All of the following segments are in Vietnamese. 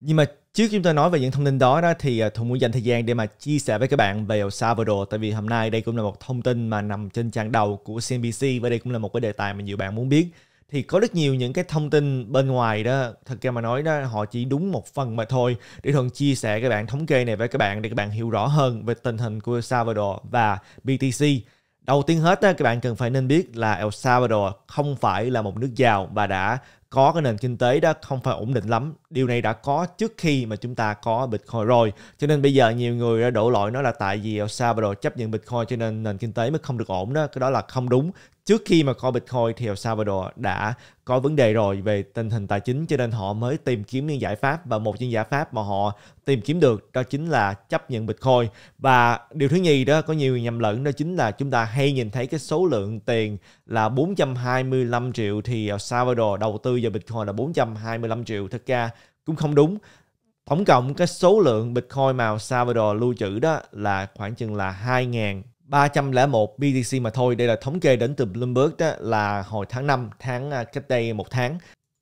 Nhưng mà trước chúng ta nói về những thông tin đó đó thì à, Thuận muốn dành thời gian để mà chia sẻ với các bạn về El Salvador tại vì hôm nay đây cũng là một thông tin mà nằm trên trang đầu của CNBC và đây cũng là một cái đề tài mà nhiều bạn muốn biết thì có rất nhiều những cái thông tin bên ngoài đó thật ra mà nói đó họ chỉ đúng một phần mà thôi để thuận chia sẻ các bạn thống kê này với các bạn để các bạn hiểu rõ hơn về tình hình của El Salvador và BTC đầu tiên hết các bạn cần phải nên biết là El Salvador không phải là một nước giàu và đã có cái nền kinh tế đó không phải ổn định lắm điều này đã có trước khi mà chúng ta có bitcoin rồi cho nên bây giờ nhiều người đã đổ lỗi nó là tại vì bắt đầu chấp nhận bitcoin cho nên nền kinh tế mới không được ổn đó cái đó là không đúng trước khi mà coi Bitcoin thì El Salvador đã có vấn đề rồi về tình hình tài chính cho nên họ mới tìm kiếm những giải pháp và một những giải pháp mà họ tìm kiếm được đó chính là chấp nhận Bitcoin và điều thứ nhì đó có nhiều nhầm lẫn đó chính là chúng ta hay nhìn thấy cái số lượng tiền là 425 triệu thì El Salvador đầu tư vào Bitcoin là 425 triệu thật ra cũng không đúng tổng cộng cái số lượng Bitcoin mà El Salvador lưu trữ đó là khoảng chừng là 2.000 301 BTC mà thôi. Đây là thống kê đến từ Bloomberg đó là hồi tháng 5, tháng à, cách đây một tháng.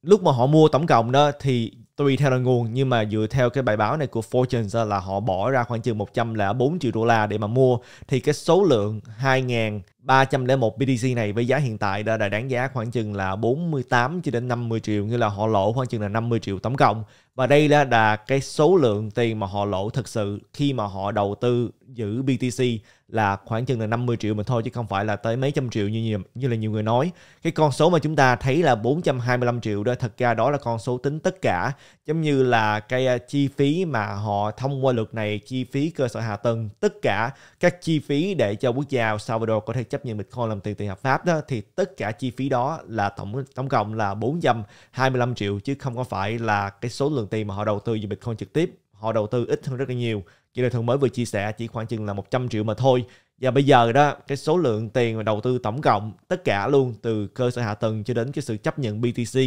Lúc mà họ mua tổng cộng đó thì tùy theo là nguồn nhưng mà dựa theo cái bài báo này của Fortune là họ bỏ ra khoảng chừng 104 triệu đô la để mà mua thì cái số lượng 2.301 BTC này với giá hiện tại đã là đáng giá khoảng chừng là 48 cho đến 50 triệu như là họ lỗ khoảng chừng là 50 triệu tổng cộng và đây là, là cái số lượng tiền mà họ lỗ thực sự khi mà họ đầu tư giữ BTC là khoảng chừng là 50 triệu mà thôi chứ không phải là tới mấy trăm triệu như nhiều, như là nhiều người nói. Cái con số mà chúng ta thấy là 425 triệu đó thật ra đó là con số tính tất cả giống như là cái à, chi phí mà họ thông qua luật này chi phí cơ sở hạ tầng tất cả các chi phí để cho quốc gia El Salvador có thể chấp nhận Bitcoin làm tiền tệ hợp pháp đó thì tất cả chi phí đó là tổng tổng cộng là 425 triệu chứ không có phải là cái số lượng tiền mà họ đầu tư vào Bitcoin trực tiếp họ đầu tư ít hơn rất là nhiều chị Lê thường mới vừa chia sẻ chỉ khoảng chừng là 100 triệu mà thôi. Và bây giờ đó, cái số lượng tiền mà đầu tư tổng cộng, tất cả luôn từ cơ sở hạ tầng cho đến cái sự chấp nhận BTC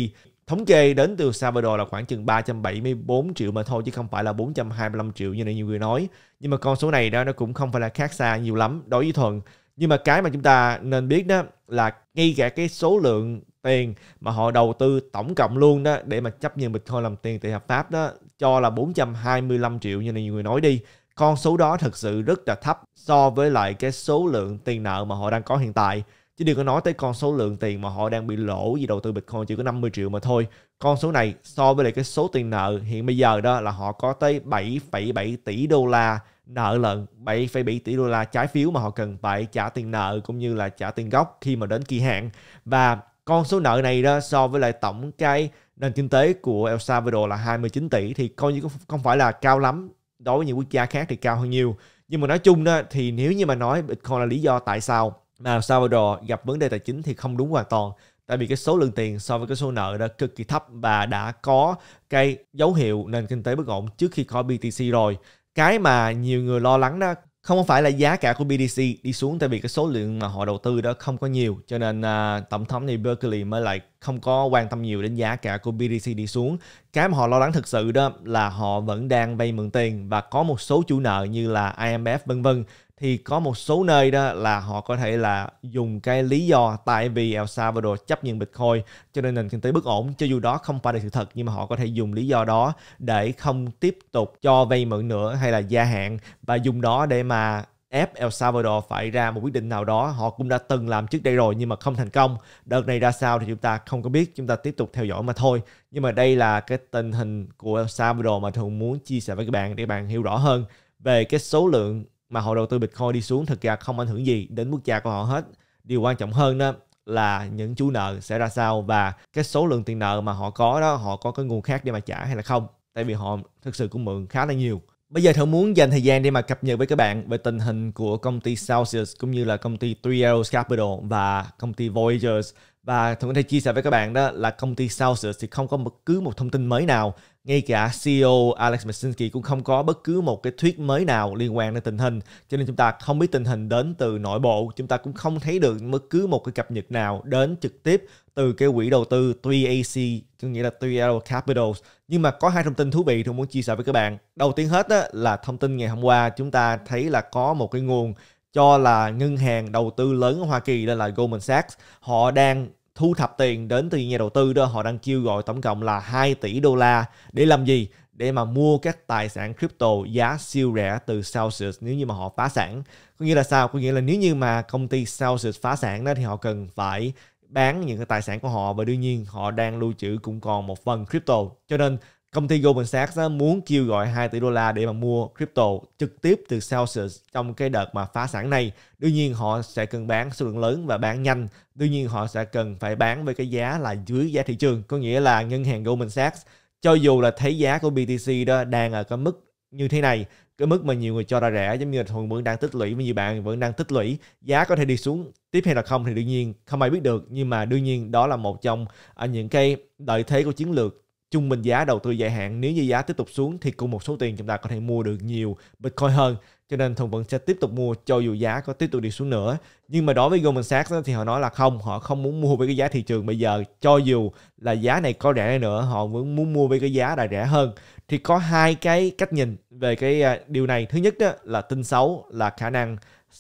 Thống kê đến từ Salvador là khoảng chừng 374 triệu mà thôi chứ không phải là 425 triệu như nhiều người nói. Nhưng mà con số này đó nó cũng không phải là khác xa nhiều lắm đối với Thuận. Nhưng mà cái mà chúng ta nên biết đó là ngay cả cái số lượng tiền mà họ đầu tư tổng cộng luôn đó để mà chấp nhận Bitcoin làm tiền tệ hợp pháp đó cho là 425 triệu như nhiều người nói đi con số đó thật sự rất là thấp so với lại cái số lượng tiền nợ mà họ đang có hiện tại chứ đừng có nói tới con số lượng tiền mà họ đang bị lỗ vì đầu tư Bitcoin chỉ có 50 triệu mà thôi. Con số này so với lại cái số tiền nợ hiện bây giờ đó là họ có tới 7,7 tỷ đô la nợ lận 7,7 tỷ đô la trái phiếu mà họ cần phải trả tiền nợ cũng như là trả tiền gốc khi mà đến kỳ hạn và con số nợ này đó so với lại tổng cái nền kinh tế của El Salvador là 29 tỷ thì coi như không phải là cao lắm đối với những quốc gia khác thì cao hơn nhiều nhưng mà nói chung đó thì nếu như mà nói Bitcoin là lý do tại sao mà El Salvador gặp vấn đề tài chính thì không đúng hoàn toàn tại vì cái số lượng tiền so với cái số nợ đã cực kỳ thấp và đã có cái dấu hiệu nền kinh tế bất ổn trước khi có BTC rồi cái mà nhiều người lo lắng đó không phải là giá cả của BDC đi xuống tại vì cái số lượng mà họ đầu tư đó không có nhiều cho nên à, tổng thống này Berkeley mới lại không có quan tâm nhiều đến giá cả của BDC đi xuống cái mà họ lo lắng thực sự đó là họ vẫn đang vay mượn tiền và có một số chủ nợ như là IMF vân vân thì có một số nơi đó là họ có thể là dùng cái lý do tại vì El Salvador chấp nhận Bitcoin cho nên nền kinh tế bất ổn cho dù đó không phải là sự thật nhưng mà họ có thể dùng lý do đó để không tiếp tục cho vay mượn nữa hay là gia hạn và dùng đó để mà ép El Salvador phải ra một quyết định nào đó họ cũng đã từng làm trước đây rồi nhưng mà không thành công đợt này ra sao thì chúng ta không có biết chúng ta tiếp tục theo dõi mà thôi nhưng mà đây là cái tình hình của El Salvador mà thường muốn chia sẻ với các bạn để các bạn hiểu rõ hơn về cái số lượng mà họ đầu tư Bitcoin đi xuống thực ra không ảnh hưởng gì đến mức gia của họ hết. Điều quan trọng hơn đó là những chủ nợ sẽ ra sao và cái số lượng tiền nợ mà họ có đó họ có cái nguồn khác để mà trả hay là không tại vì họ thực sự cũng mượn khá là nhiều Bây giờ Thảo muốn dành thời gian để mà cập nhật với các bạn về tình hình của công ty Celsius cũng như là công ty 3 Arrows Capital và công ty Voyagers và Thuận có thể chia sẻ với các bạn đó là công ty Salesforce thì không có bất cứ một thông tin mới nào ngay cả CEO Alex Masinski cũng không có bất cứ một cái thuyết mới nào liên quan đến tình hình cho nên chúng ta không biết tình hình đến từ nội bộ chúng ta cũng không thấy được bất cứ một cái cập nhật nào đến trực tiếp từ cái quỹ đầu tư 3AC có nghĩa là 3L Capital nhưng mà có hai thông tin thú vị tôi muốn chia sẻ với các bạn đầu tiên hết đó là thông tin ngày hôm qua chúng ta thấy là có một cái nguồn cho là ngân hàng đầu tư lớn ở Hoa Kỳ đó là Goldman Sachs họ đang thu thập tiền đến từ nhà đầu tư đó họ đang kêu gọi tổng cộng là 2 tỷ đô la để làm gì để mà mua các tài sản crypto giá siêu rẻ từ Celsius nếu như mà họ phá sản có nghĩa là sao có nghĩa là nếu như mà công ty Celsius phá sản đó thì họ cần phải bán những cái tài sản của họ và đương nhiên họ đang lưu trữ cũng còn một phần crypto cho nên Công ty Goldman Sachs á, muốn kêu gọi 2 tỷ đô la để mà mua crypto trực tiếp từ Celsius trong cái đợt mà phá sản này. Đương nhiên họ sẽ cần bán số lượng lớn và bán nhanh. Đương nhiên họ sẽ cần phải bán với cái giá là dưới giá thị trường. Có nghĩa là ngân hàng Goldman Sachs cho dù là thấy giá của BTC đó đang ở cái mức như thế này cái mức mà nhiều người cho ra rẻ giống như là thuần vẫn đang tích lũy và nhiều bạn vẫn đang tích lũy giá có thể đi xuống tiếp hay là không thì đương nhiên không ai biết được nhưng mà đương nhiên đó là một trong à, những cái lợi thế của chiến lược trung bình giá đầu tư dài hạn nếu như giá tiếp tục xuống thì cùng một số tiền chúng ta có thể mua được nhiều Bitcoin hơn cho nên Thuận vẫn sẽ tiếp tục mua cho dù giá có tiếp tục đi xuống nữa nhưng mà đối với Goldman Sachs thì họ nói là không họ không muốn mua với cái giá thị trường bây giờ cho dù là giá này có rẻ nữa họ vẫn muốn mua với cái giá là rẻ hơn thì có hai cái cách nhìn về cái à, điều này thứ nhất đó là tin xấu là khả năng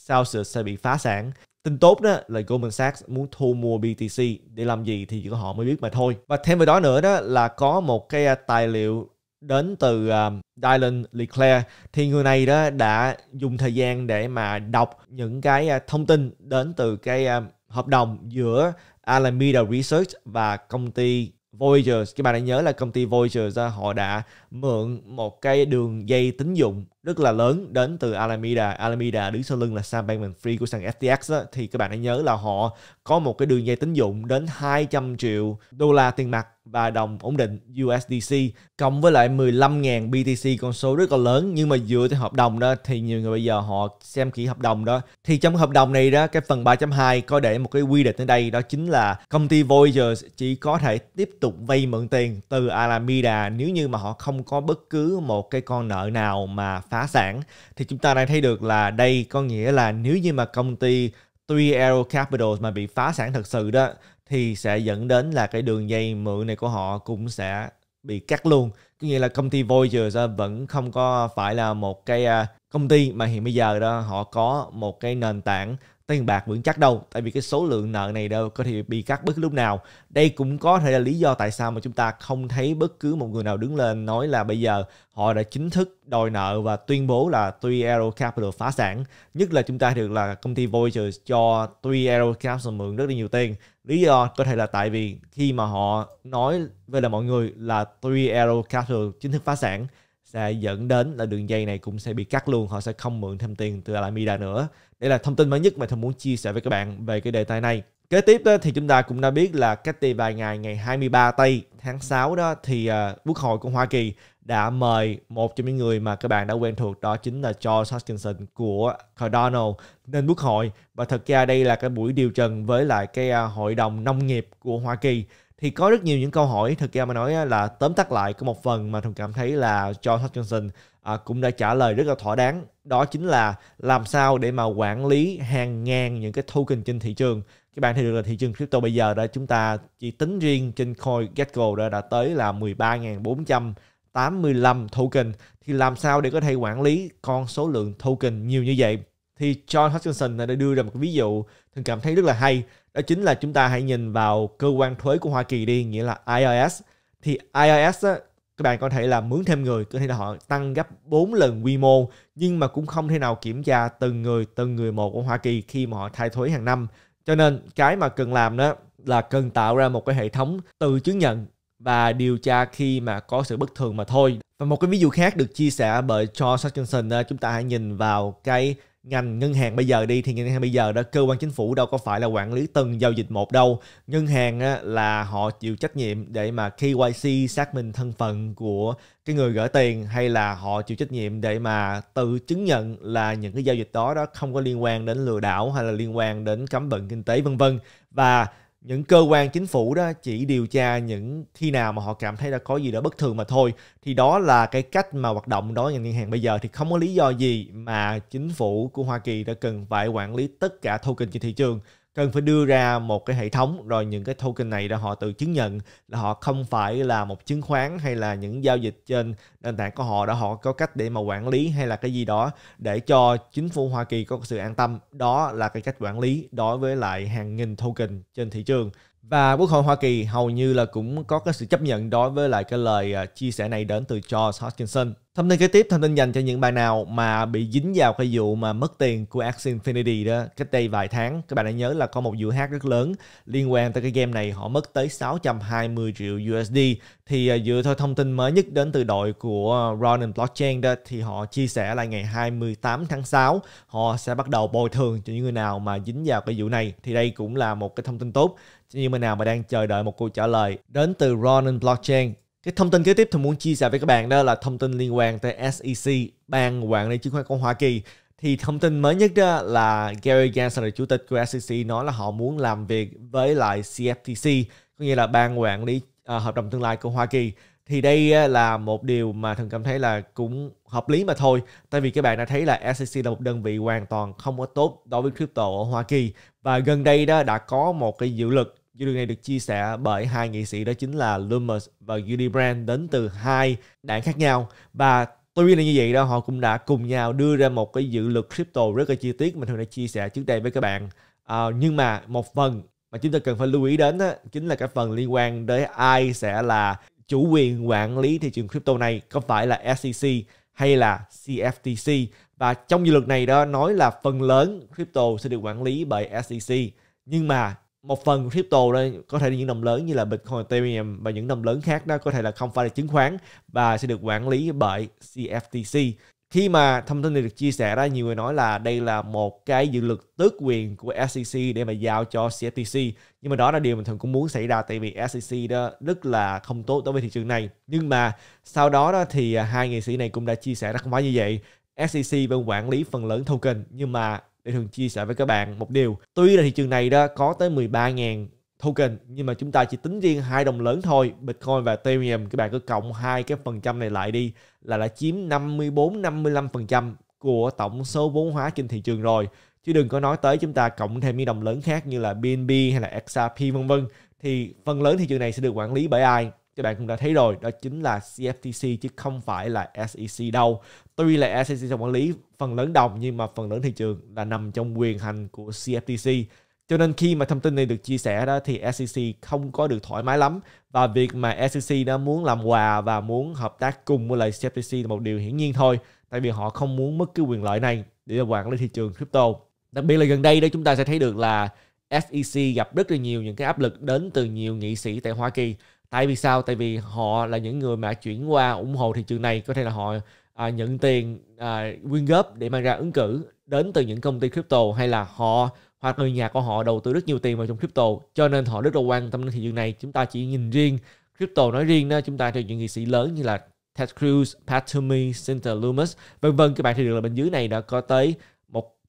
Celsius sẽ bị phá sản Tin tốt đó là Goldman Sachs muốn thu mua BTC để làm gì thì chỉ có họ mới biết mà thôi. Và thêm vào đó nữa đó là có một cái à, tài liệu đến từ um, Dylan Leclerc thì người này đó đã dùng thời gian để mà đọc những cái uh, thông tin đến từ cái um, hợp đồng giữa Alameda Research và công ty Voyagers, các bạn đã nhớ là công ty Voyager họ đã mượn một cái đường dây tín dụng rất là lớn đến từ Alameda Alameda đứng sau lưng là Sam Bankman-Fried của sàn FTX đó. thì các bạn hãy nhớ là họ có một cái đường dây tín dụng đến 200 triệu đô la tiền mặt và đồng ổn định USDC cộng với lại 15.000 BTC con số rất là lớn nhưng mà dựa theo hợp đồng đó thì nhiều người bây giờ họ xem kỹ hợp đồng đó thì trong hợp đồng này đó cái phần 3.2 có để một cái quy định ở đây đó chính là công ty Voyager chỉ có thể tiếp tục vay mượn tiền từ Alameda nếu như mà họ không có bất cứ một cái con nợ nào mà phá sản thì chúng ta đang thấy được là đây có nghĩa là nếu như mà công ty tuy Aero Capital mà bị phá sản thật sự đó thì sẽ dẫn đến là cái đường dây mượn này của họ cũng sẽ bị cắt luôn có nghĩa là công ty Voyager vẫn không có phải là một cái à, công ty mà hiện bây giờ đó họ có một cái nền tảng tiền bạc vững chắc đâu tại vì cái số lượng nợ này đâu có thể bị cắt bất cứ lúc nào đây cũng có thể là lý do tại sao mà chúng ta không thấy bất cứ một người nào đứng lên nói là bây giờ họ đã chính thức đòi nợ và tuyên bố là tuy Aero Capital phá sản nhất là chúng ta được là công ty Voyager cho tuy Aero Capital mượn rất là nhiều tiền lý do có thể là tại vì khi mà họ nói với là mọi người là tuy Aero Capital chính thức phá sản sẽ dẫn đến là đường dây này cũng sẽ bị cắt luôn họ sẽ không mượn thêm tiền từ Alameda nữa đây là thông tin mới nhất mà tôi muốn chia sẻ với các bạn về cái đề tài này Kế tiếp đó, thì chúng ta cũng đã biết là cách đây vài ngày ngày 23 tây tháng 6 đó thì uh, Quốc hội của Hoa Kỳ đã mời một trong những người mà các bạn đã quen thuộc đó chính là George Hutchinson của Cardano nên Quốc hội và thật ra đây là cái buổi điều trần với lại cái uh, hội đồng nông nghiệp của Hoa Kỳ thì có rất nhiều những câu hỏi thực ra mà nói là tóm tắt lại có một phần mà thùng cảm thấy là John Hutchinson à, cũng đã trả lời rất là thỏa đáng đó chính là làm sao để mà quản lý hàng ngàn những cái token trên thị trường các bạn thấy được là thị trường crypto bây giờ đã chúng ta chỉ tính riêng trên coin gecko đã, đã tới là 13.485 token thì làm sao để có thể quản lý con số lượng token nhiều như vậy thì John Hutchinson đã đưa ra một ví dụ thường cảm thấy rất là hay đó chính là chúng ta hãy nhìn vào cơ quan thuế của Hoa Kỳ đi nghĩa là IRS thì IRS á, các bạn có thể là mướn thêm người có thể là họ tăng gấp 4 lần quy mô nhưng mà cũng không thể nào kiểm tra từng người từng người một của Hoa Kỳ khi mà họ thay thuế hàng năm cho nên cái mà cần làm đó là cần tạo ra một cái hệ thống tự chứng nhận và điều tra khi mà có sự bất thường mà thôi. Và một cái ví dụ khác được chia sẻ bởi Charles Hutchinson chúng ta hãy nhìn vào cái ngành ngân hàng bây giờ đi thì ngân hàng bây giờ đó cơ quan chính phủ đâu có phải là quản lý từng giao dịch một đâu ngân hàng là họ chịu trách nhiệm để mà KYC xác minh thân phận của cái người gửi tiền hay là họ chịu trách nhiệm để mà tự chứng nhận là những cái giao dịch đó đó không có liên quan đến lừa đảo hay là liên quan đến cấm vận kinh tế vân vân và những cơ quan chính phủ đó chỉ điều tra những khi nào mà họ cảm thấy đã có gì đó bất thường mà thôi thì đó là cái cách mà hoạt động đó ngành ngân hàng bây giờ thì không có lý do gì mà chính phủ của Hoa Kỳ đã cần phải quản lý tất cả token trên thị trường cần phải đưa ra một cái hệ thống rồi những cái token này đã họ tự chứng nhận là họ không phải là một chứng khoán hay là những giao dịch trên nền tảng của họ đã họ có cách để mà quản lý hay là cái gì đó để cho chính phủ Hoa Kỳ có sự an tâm đó là cái cách quản lý đối với lại hàng nghìn token trên thị trường và Quốc hội Hoa Kỳ hầu như là cũng có cái sự chấp nhận đối với lại cái lời à, chia sẻ này đến từ George Hoskinson. Thông tin kế tiếp, thông tin dành cho những bạn nào mà bị dính vào cái vụ mà mất tiền của Axie Infinity đó cách đây vài tháng. Các bạn đã nhớ là có một vụ hack rất lớn liên quan tới cái game này họ mất tới 620 triệu USD. Thì à, dựa theo thông tin mới nhất đến từ đội của à, Ronin Blockchain đó thì họ chia sẻ là ngày 28 tháng 6 họ sẽ bắt đầu bồi thường cho những người nào mà dính vào cái vụ này. Thì đây cũng là một cái thông tin tốt như mình nào mà đang chờ đợi một câu trả lời đến từ Ronin Blockchain. Cái thông tin kế tiếp tôi muốn chia sẻ với các bạn đó là thông tin liên quan tới SEC, Ban Quản lý Chứng khoán của Hoa Kỳ. Thì thông tin mới nhất đó là Gary Gensler, chủ tịch của SEC, nói là họ muốn làm việc với lại CFTC, có nghĩa là Ban Quản lý à, Hợp đồng Tương lai của Hoa Kỳ thì đây là một điều mà thường cảm thấy là cũng hợp lý mà thôi tại vì các bạn đã thấy là SEC là một đơn vị hoàn toàn không có tốt đối với crypto ở Hoa Kỳ và gần đây đó đã có một cái dự luật Video này được chia sẻ bởi hai nghị sĩ đó chính là Lumos và Judy Brand đến từ hai đảng khác nhau và tuy là như vậy đó họ cũng đã cùng nhau đưa ra một cái dự luật crypto rất là chi tiết mình thường đã chia sẻ trước đây với các bạn à, nhưng mà một phần mà chúng ta cần phải lưu ý đến đó, chính là cái phần liên quan tới ai sẽ là chủ quyền quản lý thị trường crypto này có phải là SEC hay là CFTC và trong dự luật này đó nói là phần lớn crypto sẽ được quản lý bởi SEC nhưng mà một phần crypto đây có thể là những đồng lớn như là Bitcoin, Ethereum và những đồng lớn khác đó có thể là không phải là chứng khoán và sẽ được quản lý bởi CFTC. Khi mà thông tin này được chia sẻ ra, nhiều người nói là đây là một cái dự luật tước quyền của SEC để mà giao cho CFTC. Nhưng mà đó là điều mình thường cũng muốn xảy ra tại vì SEC đó rất là không tốt đối với thị trường này. Nhưng mà sau đó đó thì à, hai nghệ sĩ này cũng đã chia sẻ ra không phải như vậy. SEC vẫn quản lý phần lớn token nhưng mà để thường chia sẻ với các bạn một điều tuy là thị trường này đó có tới 13.000 token nhưng mà chúng ta chỉ tính riêng hai đồng lớn thôi Bitcoin và Ethereum các bạn cứ cộng hai cái phần trăm này lại đi là đã chiếm 54 55% của tổng số vốn hóa trên thị trường rồi chứ đừng có nói tới chúng ta cộng thêm những đồng lớn khác như là BNB hay là XRP vân vân thì phần lớn thị trường này sẽ được quản lý bởi ai các bạn cũng đã thấy rồi đó chính là CFTC chứ không phải là SEC đâu tuy là SEC sẽ quản lý phần lớn đồng nhưng mà phần lớn thị trường là nằm trong quyền hành của CFTC cho nên khi mà thông tin này được chia sẻ đó thì SEC không có được thoải mái lắm và việc mà SEC đã muốn làm quà và muốn hợp tác cùng với lại CFTC là một điều hiển nhiên thôi tại vì họ không muốn mất cái quyền lợi này để quản lý thị trường crypto đặc biệt là gần đây đó chúng ta sẽ thấy được là SEC gặp rất là nhiều những cái áp lực đến từ nhiều nghị sĩ tại Hoa Kỳ tại vì sao tại vì họ là những người mà chuyển qua ủng hộ thị trường này có thể là họ à, nhận tiền à, quyên góp để mang ra ứng cử đến từ những công ty crypto hay là họ hoặc người nhà của họ đầu tư rất nhiều tiền vào trong crypto cho nên họ rất là quan tâm đến thị trường này chúng ta chỉ nhìn riêng crypto nói riêng đó chúng ta thì những nghị sĩ lớn như là Ted Cruz, Pat Toomey, Cynthia Loomis vân vân các bạn thì được là bên dưới này đã có tới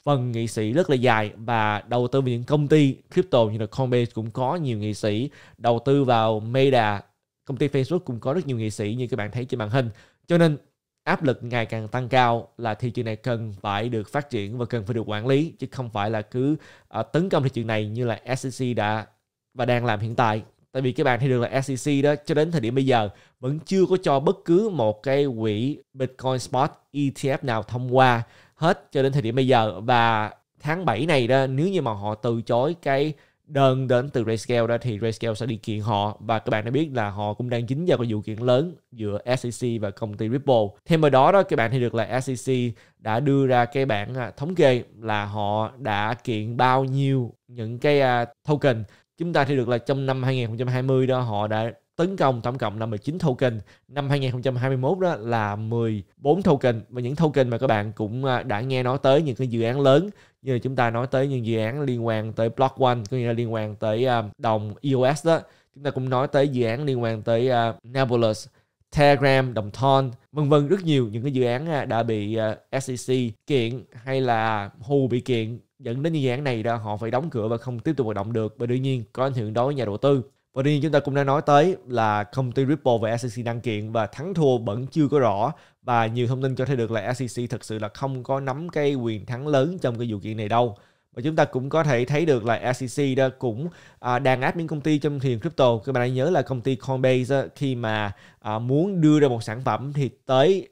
phần nghị sĩ rất là dài và đầu tư vào những công ty crypto như là Coinbase cũng có nhiều nghị sĩ đầu tư vào Meta công ty Facebook cũng có rất nhiều nghị sĩ như các bạn thấy trên màn hình cho nên áp lực ngày càng tăng cao là thị trường này cần phải được phát triển và cần phải được quản lý chứ không phải là cứ uh, tấn công thị trường này như là SEC đã và đang làm hiện tại tại vì các bạn thấy được là SEC đó cho đến thời điểm bây giờ vẫn chưa có cho bất cứ một cái quỹ Bitcoin Spot ETF nào thông qua hết cho đến thời điểm bây giờ và tháng 7 này đó nếu như mà họ từ chối cái đơn đến từ Grayscale đó thì Grayscale sẽ đi kiện họ và các bạn đã biết là họ cũng đang dính vào cái vụ kiện lớn giữa SEC và công ty Ripple. Thêm vào đó đó các bạn thì được là SEC đã đưa ra cái bảng à, thống kê là họ đã kiện bao nhiêu những cái à, token. Chúng ta thì được là trong năm 2020 đó họ đã tấn công tổng cộng 59 token. Năm 2021 đó là 14 token và những token mà các bạn cũng à, đã nghe nói tới những cái dự án lớn như là chúng ta nói tới những dự án liên quan tới Block One, có nghĩa là liên quan tới à, đồng EOS đó. Chúng ta cũng nói tới dự án liên quan tới à, Nebulous, Telegram, đồng Thon, vân vân rất nhiều những cái dự án đã bị SEC kiện hay là Hu bị kiện dẫn đến dự án này đó họ phải đóng cửa và không tiếp tục hoạt động được và đương nhiên có ảnh hưởng đối với nhà đầu tư và đương nhiên chúng ta cũng đã nói tới là công ty Ripple và SEC đăng kiện và thắng thua vẫn chưa có rõ và nhiều thông tin cho thấy được là SEC thực sự là không có nắm cái quyền thắng lớn trong cái vụ kiện này đâu. Và chúng ta cũng có thể thấy được là SEC đó cũng à, đàn áp những công ty trong thị crypto. Các bạn hãy nhớ là công ty Coinbase khi mà à, muốn đưa ra một sản phẩm thì tới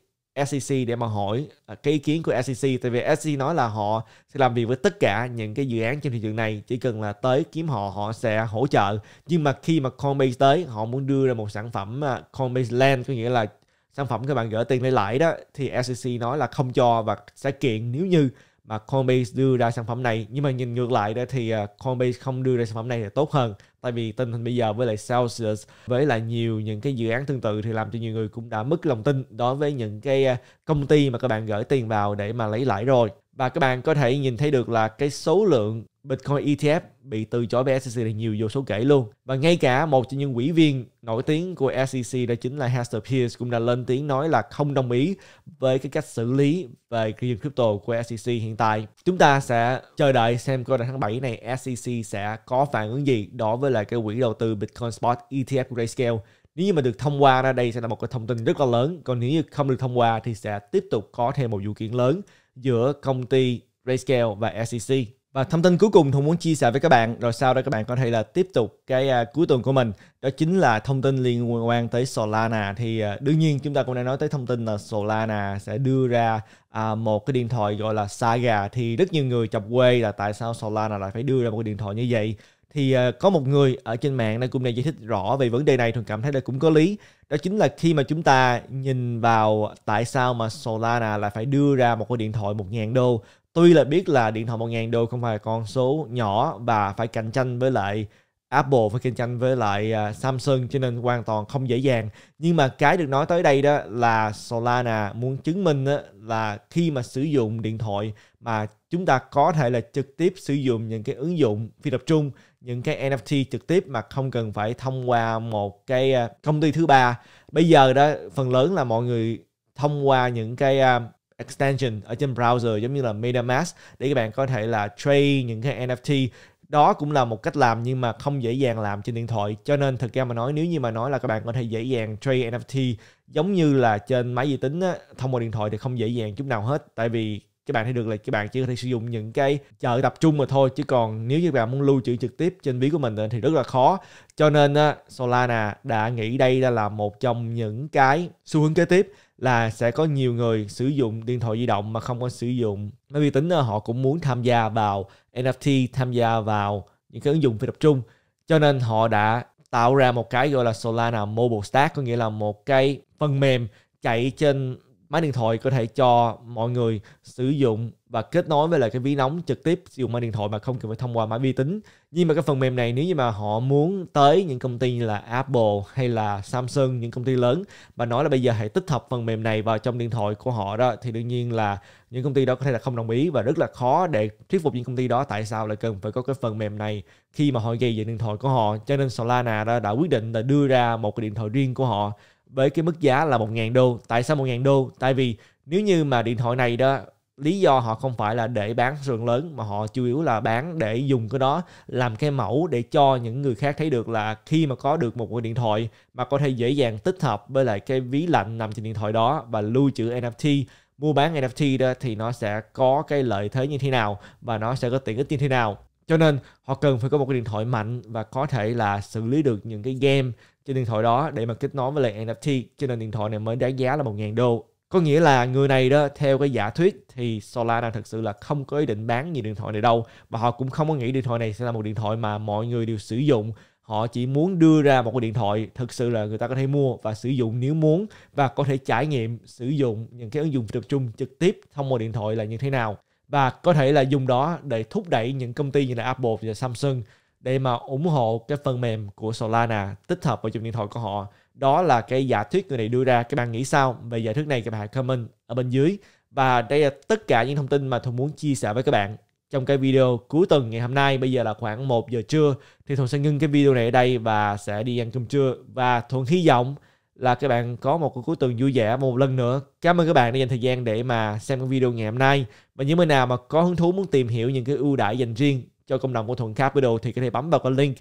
SEC để mà hỏi à, cái ý kiến của SEC tại vì SEC nói là họ sẽ làm việc với tất cả những cái dự án trên thị trường này chỉ cần là tới kiếm họ họ sẽ hỗ trợ nhưng mà khi mà Coinbase tới họ muốn đưa ra một sản phẩm à, Coinbase Land có nghĩa là sản phẩm các bạn gửi tiền lấy lãi đó thì SEC nói là không cho và sẽ kiện nếu như mà Coinbase đưa ra sản phẩm này nhưng mà nhìn ngược lại đó thì à, Coinbase không đưa ra sản phẩm này thì tốt hơn tại vì tình hình bây giờ với lại Celsius với lại nhiều những cái dự án tương tự thì làm cho nhiều người cũng đã mất lòng tin đối với những cái à, công ty mà các bạn gửi tiền vào để mà lấy lãi rồi và các bạn có thể nhìn thấy được là cái số lượng Bitcoin ETF bị từ chối bởi SEC là nhiều vô số kể luôn. Và ngay cả một trong những quỹ viên nổi tiếng của SEC đó chính là Hester Pierce cũng đã lên tiếng nói là không đồng ý với cái cách xử lý về riêng crypto của SEC hiện tại. Chúng ta sẽ chờ đợi xem coi là tháng 7 này SEC sẽ có phản ứng gì đối với lại cái quỹ đầu tư Bitcoin Spot ETF Grayscale. Nếu như mà được thông qua ra đây sẽ là một cái thông tin rất là lớn, còn nếu như không được thông qua thì sẽ tiếp tục có thêm một vụ kiện lớn giữa công ty RayScale và SEC. Và thông tin cuối cùng Hùng muốn chia sẻ với các bạn, rồi sau đó các bạn có thể là tiếp tục cái uh, cuối tuần của mình, đó chính là thông tin liên quan tới Solana. Thì uh, đương nhiên chúng ta cũng đã nói tới thông tin là Solana sẽ đưa ra uh, một cái điện thoại gọi là Saga. Thì rất nhiều người chọc quê là tại sao Solana lại phải đưa ra một cái điện thoại như vậy thì uh, có một người ở trên mạng này cũng đã giải thích rõ về vấn đề này thường cảm thấy là cũng có lý đó chính là khi mà chúng ta nhìn vào tại sao mà Solana lại phải đưa ra một cái điện thoại 1.000 đô tuy là biết là điện thoại 1.000 đô không phải là con số nhỏ và phải cạnh tranh với lại Apple phải cạnh tranh với lại à, Samsung cho nên hoàn toàn không dễ dàng nhưng mà cái được nói tới đây đó là Solana muốn chứng minh là khi mà sử dụng điện thoại mà chúng ta có thể là trực tiếp sử dụng những cái ứng dụng phi tập trung những cái NFT trực tiếp mà không cần phải thông qua một cái à, công ty thứ ba. Bây giờ đó phần lớn là mọi người thông qua những cái à, extension ở trên browser giống như là MetaMask để các bạn có thể là trade những cái NFT đó cũng là một cách làm nhưng mà không dễ dàng làm trên điện thoại cho nên thực ra mà nói nếu như mà nói là các bạn có thể dễ dàng trade NFT giống như là trên máy vi tính á, thông qua điện thoại thì không dễ dàng chút nào hết tại vì các bạn thấy được là các bạn chỉ có thể sử dụng những cái chợ tập trung mà thôi chứ còn nếu như bạn muốn lưu trữ trực tiếp trên ví của mình thì rất là khó cho nên Solana đã nghĩ đây là một trong những cái xu hướng kế tiếp là sẽ có nhiều người sử dụng điện thoại di động mà không có sử dụng máy vi tính họ cũng muốn tham gia vào NFT tham gia vào những cái ứng dụng phi tập trung cho nên họ đã tạo ra một cái gọi là Solana Mobile Stack có nghĩa là một cái phần mềm chạy trên máy điện thoại có thể cho mọi người sử dụng và kết nối với lại cái ví nóng trực tiếp sử dụng máy điện thoại mà không cần phải thông qua máy vi tính nhưng mà cái phần mềm này nếu như mà họ muốn tới những công ty như là Apple hay là Samsung những công ty lớn và nói là bây giờ hãy tích hợp phần mềm này vào trong điện thoại của họ đó thì đương nhiên là những công ty đó có thể là không đồng ý và rất là khó để thuyết phục những công ty đó tại sao lại cần phải có cái phần mềm này khi mà họ gây dựng điện thoại của họ cho nên Solana đã, đã quyết định là đưa ra một cái điện thoại riêng của họ với cái mức giá là 1.000 đô. Tại sao 1.000 đô? Tại vì nếu như mà điện thoại này đó lý do họ không phải là để bán số lượng lớn mà họ chủ yếu là bán để dùng cái đó làm cái mẫu để cho những người khác thấy được là khi mà có được một cái điện thoại mà có thể dễ dàng tích hợp với lại cái ví lạnh nằm trên điện thoại đó và lưu trữ NFT mua bán NFT đó thì nó sẽ có cái lợi thế như thế nào và nó sẽ có tiện ích như thế nào cho nên họ cần phải có một cái điện thoại mạnh và có thể là xử lý được những cái game trên điện thoại đó để mà kết nối với lại NFT cho nên điện thoại này mới đáng giá là 1.000 đô có nghĩa là người này đó theo cái giả thuyết thì Solana thực sự là không có ý định bán gì điện thoại này đâu và họ cũng không có nghĩ điện thoại này sẽ là một điện thoại mà mọi người đều sử dụng họ chỉ muốn đưa ra một cái điện thoại thực sự là người ta có thể mua và sử dụng nếu muốn và có thể trải nghiệm sử dụng những cái ứng dụng tập trung trực tiếp thông qua điện thoại là như thế nào và có thể là dùng đó để thúc đẩy những công ty như là Apple và Samsung để mà ủng hộ cái phần mềm của Solana tích hợp vào trong điện thoại của họ. Đó là cái giả thuyết người này đưa ra. Các bạn nghĩ sao về giả thuyết này? Các bạn hãy comment ở bên dưới. Và đây là tất cả những thông tin mà Thuận muốn chia sẻ với các bạn trong cái video cuối tuần ngày hôm nay. Bây giờ là khoảng 1 giờ trưa thì Thuận sẽ ngưng cái video này ở đây và sẽ đi ăn cơm trưa. Và Thuận hy vọng là các bạn có một cuối tuần vui vẻ một lần nữa. Cảm ơn các bạn đã dành thời gian để mà xem cái video ngày hôm nay. Và những người nào mà có hứng thú muốn tìm hiểu những cái ưu đãi dành riêng cho cộng đồng của Thuận Capital thì có thể bấm vào cái link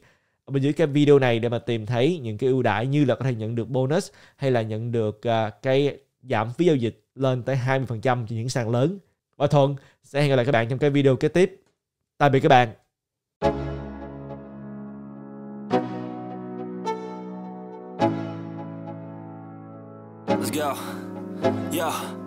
ở bên dưới cái video này để mà tìm thấy những cái ưu đãi như là có thể nhận được bonus hay là nhận được à, cái giảm phí giao dịch lên tới 20% cho những sàn lớn. Và Thuận sẽ hẹn gặp lại các bạn trong cái video kế tiếp. Tạm biệt các bạn. Let's go. Yeah.